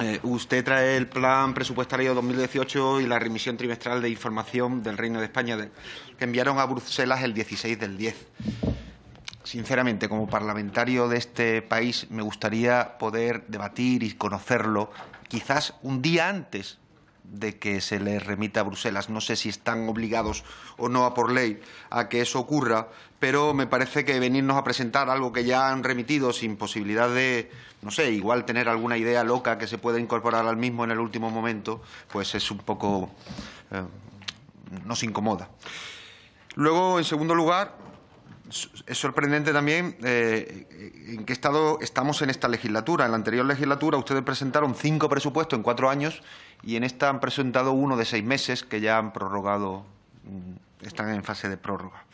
Eh, usted trae el plan presupuestario 2018 y la remisión trimestral de información del Reino de España que enviaron a Bruselas el 16 del 10. Sinceramente, como parlamentario de este país, me gustaría poder debatir y conocerlo quizás un día antes de que se les remita a Bruselas. No sé si están obligados o no a por ley a que eso ocurra, pero me parece que venirnos a presentar algo que ya han remitido sin posibilidad de, no sé, igual tener alguna idea loca que se pueda incorporar al mismo en el último momento, pues es un poco... Eh, nos incomoda. Luego, en segundo lugar, es sorprendente también eh, en qué estado estamos en esta legislatura. En la anterior legislatura ustedes presentaron cinco presupuestos en cuatro años y en esta han presentado uno de seis meses que ya han prorrogado, mm, están en fase de prórroga.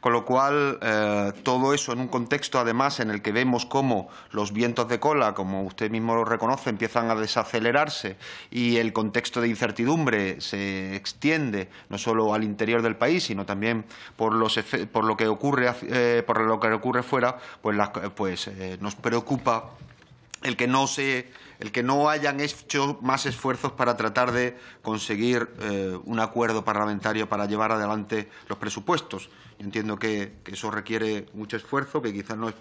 Con lo cual, eh, todo eso en un contexto, además, en el que vemos cómo los vientos de cola, como usted mismo lo reconoce, empiezan a desacelerarse y el contexto de incertidumbre se extiende no solo al interior del país, sino también por, lo que ocurre eh, por lo que ocurre fuera, pues, pues eh, nos preocupa el que no se el que no hayan hecho más esfuerzos para tratar de conseguir eh, un acuerdo parlamentario para llevar adelante los presupuestos. Yo entiendo que, eso requiere mucho esfuerzo, que quizás no es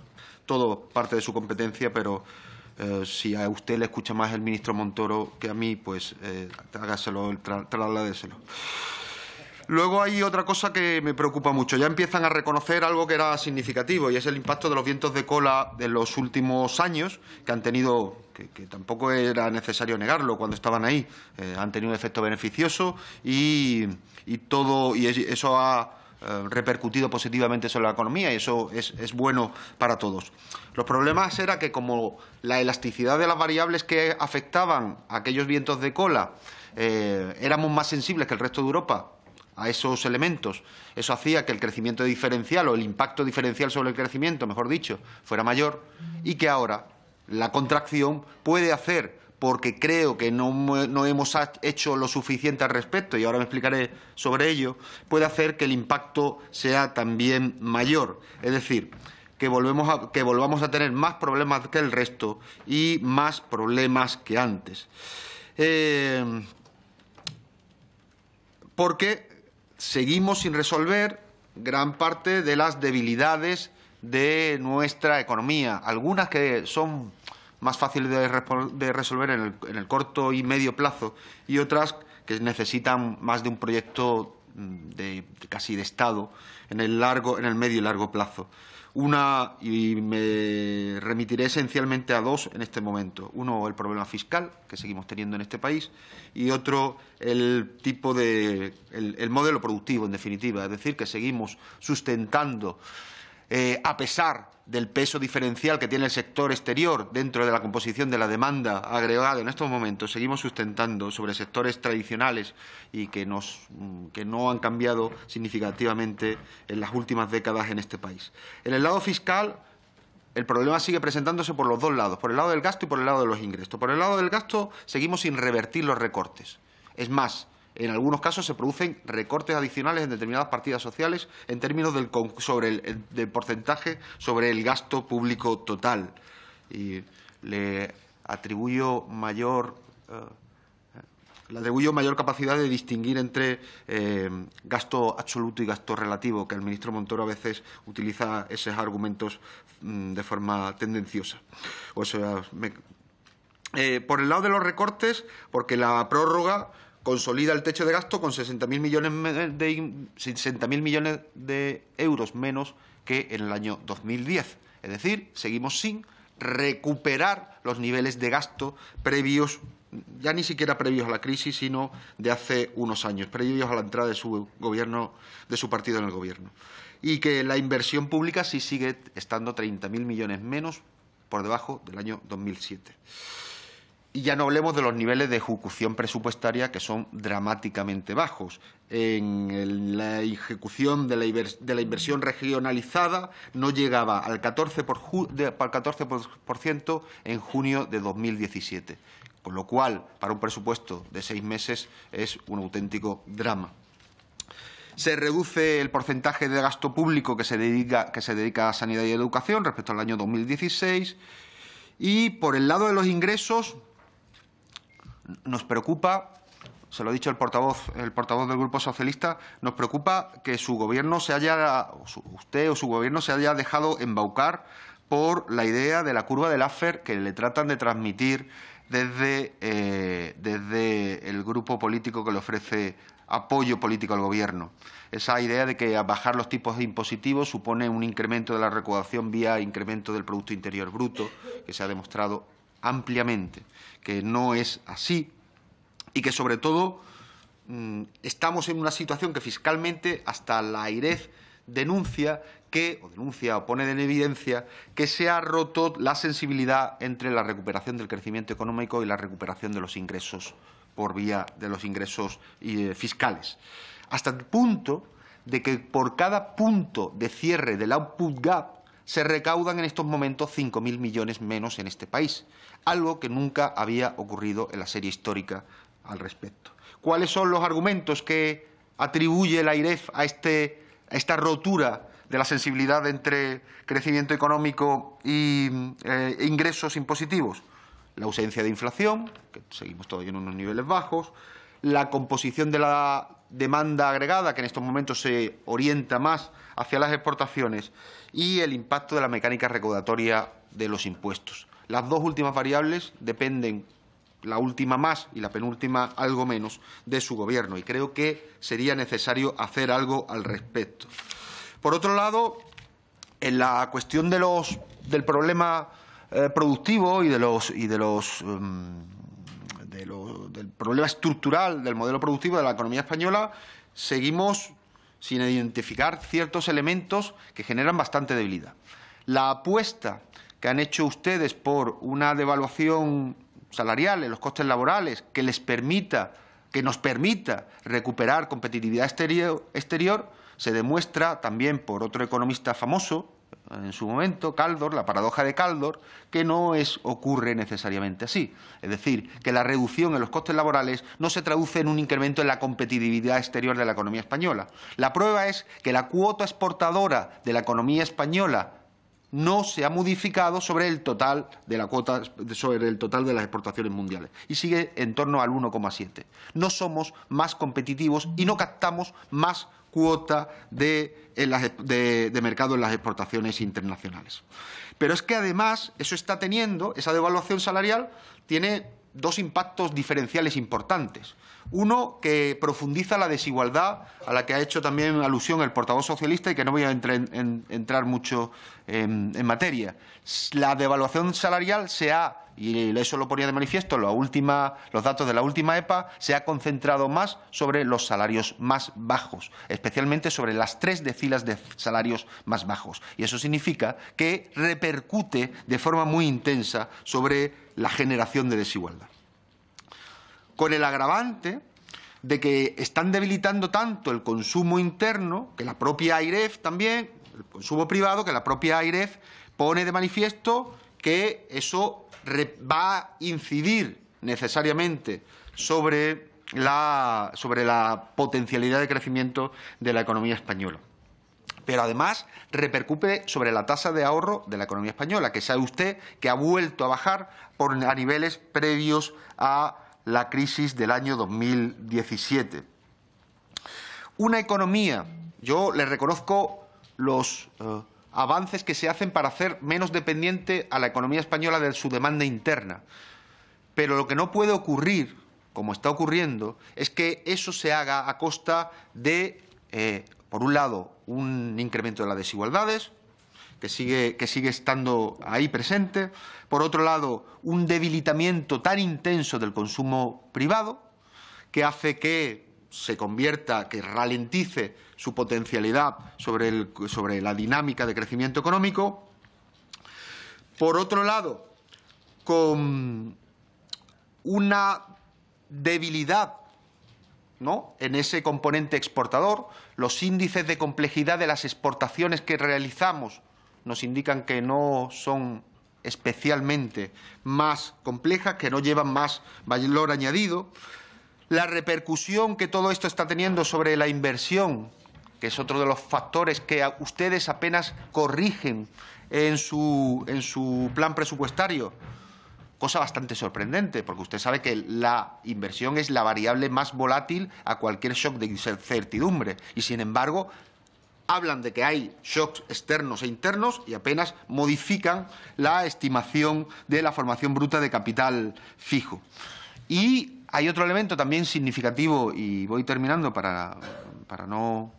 todo parte de su competencia, pero eh, si a usted le escucha más el ministro Montoro que a mí, pues eh, hágaselo, Luego hay otra cosa que me preocupa mucho. Ya empiezan a reconocer algo que era significativo y es el impacto de los vientos de cola de los últimos años que han tenido que, tampoco era necesario negarlo cuando estaban ahí. Eh, han tenido un efecto beneficioso y, todo y eso ha eh, repercutido positivamente sobre la economía y eso es, bueno para todos. Los problemas era que como la elasticidad de las variables que afectaban a aquellos vientos de cola éramos eh, más sensibles que el resto de Europa a esos elementos. Eso hacía que el crecimiento diferencial o el impacto diferencial sobre el crecimiento, mejor dicho, fuera mayor y que ahora la contracción puede hacer porque creo que no, no, hemos hecho lo suficiente al respecto, y ahora me explicaré sobre ello, puede hacer que el impacto sea también mayor. Es decir, que, volvemos que volvamos a tener más problemas que el resto y más problemas que antes. Eh, porque seguimos sin resolver gran parte de las debilidades de nuestra economía, algunas que son más fáciles de, resolver en el, corto y medio plazo y otras que necesitan más de un proyecto mm, de, casi de Estado en el, largo, en el medio y largo plazo. Una, y me remitiré esencialmente a dos en este momento. Uno, el problema fiscal que seguimos teniendo en este país y otro, el tipo de, el, modelo productivo, en definitiva. Es decir, que seguimos sustentando eh, a pesar del peso diferencial que tiene el sector exterior dentro de la composición de la demanda agregada en estos momentos, seguimos sustentando sobre sectores tradicionales y que, nos, mm, que no han cambiado significativamente en las últimas décadas en este país. En el lado fiscal, el problema sigue presentándose por los dos lados, por el lado del gasto y por el lado de los ingresos. Por el lado del gasto, seguimos sin revertir los recortes. Es más, en algunos casos se producen recortes adicionales en determinadas partidas sociales en términos del, sobre porcentaje sobre el gasto público total. Y le atribuyo mayor. Eh, mayor capacidad de distinguir entre eh, gasto absoluto y gasto relativo, que el ministro Montoro a veces utiliza esos argumentos mm, de forma tendenciosa. Eh, por el lado de los recortes, porque la prórroga consolida el techo de gasto con 60.000 millones de, 60 millones de euros menos que en el año 2010. Es decir, seguimos sin recuperar los niveles de gasto previos, ya ni siquiera previos a la crisis, sino de hace unos años, previos a la entrada de su gobierno, de su partido en el gobierno. Y que la inversión pública sí sigue estando 30.000 millones menos por debajo del año 2007. Y ya no hablemos de los niveles de ejecución presupuestaria que son dramáticamente bajos. En la ejecución de la, inversión regionalizada no llegaba al 14%, por al 14 en junio de 2017, con lo cual para un presupuesto de seis meses es un auténtico drama. Se reduce el porcentaje de gasto público que se dedica, que se dedica a sanidad y educación respecto al año 2016. Y por el lado de los ingresos, nos preocupa se lo ha dicho el portavoz, el portavoz del Grupo Socialista, nos preocupa que su gobierno se haya, usted o su gobierno se haya dejado embaucar por la idea de la curva del AFER que le tratan de transmitir desde, eh, desde el grupo político que le ofrece apoyo político al Gobierno. Esa idea de que bajar los tipos de impositivos supone un incremento de la recaudación vía incremento del Producto Interior Bruto, que se ha demostrado ampliamente, que no es así y que sobre todo mm, estamos en una situación que fiscalmente hasta la airez denuncia que, o denuncia o pone en evidencia, que se ha roto la sensibilidad entre la recuperación del crecimiento económico y la recuperación de los ingresos por vía de los ingresos eh, fiscales. Hasta el punto de que por cada punto de cierre del output gap se recaudan en estos momentos 5.000 millones menos en este país, algo que nunca había ocurrido en la serie histórica al respecto. ¿Cuáles son los argumentos que atribuye la IREF a, este, esta rotura de la sensibilidad entre crecimiento económico y eh, ingresos impositivos? La ausencia de inflación, que seguimos todavía en unos niveles bajos, la composición de la demanda agregada, que en estos momentos se orienta más hacia las exportaciones, y el impacto de la mecánica recaudatoria de los impuestos. Las dos últimas variables dependen, la última más y la penúltima algo menos, de su Gobierno, y creo que sería necesario hacer algo al respecto. Por otro lado, en la cuestión de los, del problema eh, productivo y de los, y de los em, del problema estructural del modelo productivo de la economía española, seguimos sin identificar ciertos elementos que generan bastante debilidad. La apuesta que han hecho ustedes por una devaluación salarial en los costes laborales que les permita, que nos permita recuperar competitividad exterior se demuestra también por otro economista famoso, en su momento, Caldor, la paradoja de Caldor, que no ocurre necesariamente así. Es decir, que la reducción en los costes laborales no se traduce en un incremento en la competitividad exterior de la economía española. La prueba es que la cuota exportadora de la economía española no se ha modificado sobre el total de la cuota, sobre el total de las exportaciones mundiales y sigue en torno al 1,7. No somos más competitivos y no captamos más cuota de, de, mercado en las exportaciones internacionales. Pero es que además eso está teniendo, esa devaluación salarial tiene dos impactos diferenciales importantes. Uno que profundiza la desigualdad a la que ha hecho también alusión el portavoz socialista y que no voy a entrar, mucho en, en materia. La devaluación salarial se ha y eso lo ponía de manifiesto la última, los datos de la última EPA, se ha concentrado más sobre los salarios más bajos, especialmente sobre las tres decilas de salarios más bajos. Y eso significa que repercute de forma muy intensa sobre la generación de desigualdad. Con el agravante de que están debilitando tanto el consumo interno, que la propia AIREF también, el consumo privado, que la propia AIREF pone de manifiesto que eso va a incidir necesariamente sobre la, sobre la potencialidad de crecimiento de la economía española pero además repercute sobre la tasa de ahorro de la economía española, que sabe usted que ha vuelto a bajar a niveles previos a la crisis del año 2017. Una economía, yo le reconozco los eh, avances que se hacen para hacer menos dependiente a la economía española de su demanda interna. Pero lo que no puede ocurrir, como está ocurriendo, es que eso se haga a costa de, eh, por un lado, un incremento de las desigualdades, que sigue, que sigue estando ahí presente, por otro lado, un debilitamiento tan intenso del consumo privado, que hace que se convierta, que ralentice su potencialidad sobre, sobre la dinámica de crecimiento económico. Por otro lado, con una debilidad en ese componente exportador, los índices de complejidad de las exportaciones que realizamos nos indican que no son especialmente más complejas, que no llevan más valor añadido la repercusión que todo esto está teniendo sobre la inversión, que es otro de los factores que ustedes apenas corrigen en su, en su plan presupuestario. Cosa bastante sorprendente, porque usted sabe que la inversión es la variable más volátil a cualquier shock de incertidumbre. Y sin embargo, hablan de que hay shocks externos e internos y apenas modifican la estimación de la formación bruta de capital fijo. Y hay otro elemento también significativo, y voy terminando para, no.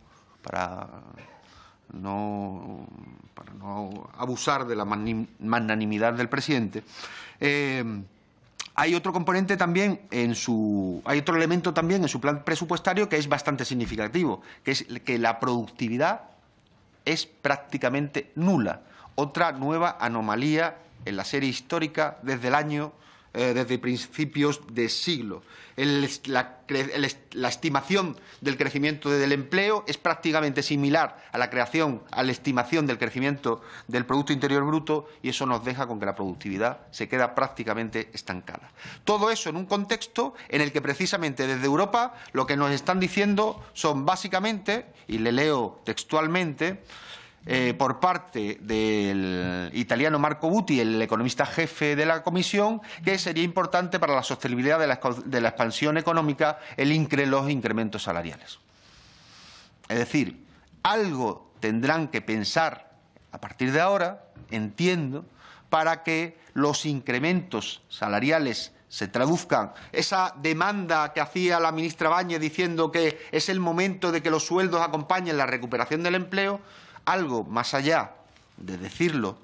Para no, para no abusar de la magnanimidad del presidente, eh, hay otro componente también en su. hay otro elemento también en su plan presupuestario que es bastante significativo, que es que la productividad es prácticamente nula. Otra nueva anomalía en la serie histórica desde el año eh, desde principios de siglo. la, estimación del crecimiento del empleo es prácticamente similar a la creación, a la estimación del crecimiento del Producto Interior Bruto y eso nos deja con que la productividad se queda prácticamente estancada. Todo eso en un contexto en el que precisamente desde Europa lo que nos están diciendo son básicamente, y le leo textualmente, eh, por parte del italiano Marco Buti, el economista jefe de la comisión, que sería importante para la sostenibilidad de la, expansión económica el los incrementos salariales. Es decir, algo tendrán que pensar a partir de ahora, entiendo, para que los incrementos salariales se traduzcan. Esa demanda que hacía la ministra Bañes diciendo que es el momento de que los sueldos acompañen la recuperación del empleo, algo más allá de decirlo,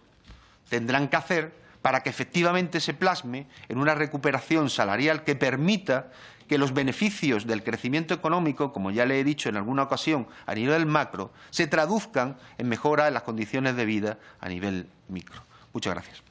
tendrán que hacer para que efectivamente se plasme en una recuperación salarial que permita que los beneficios del crecimiento económico, como ya le he dicho en alguna ocasión a nivel macro, se traduzcan en mejora de las condiciones de vida a nivel micro. Muchas gracias.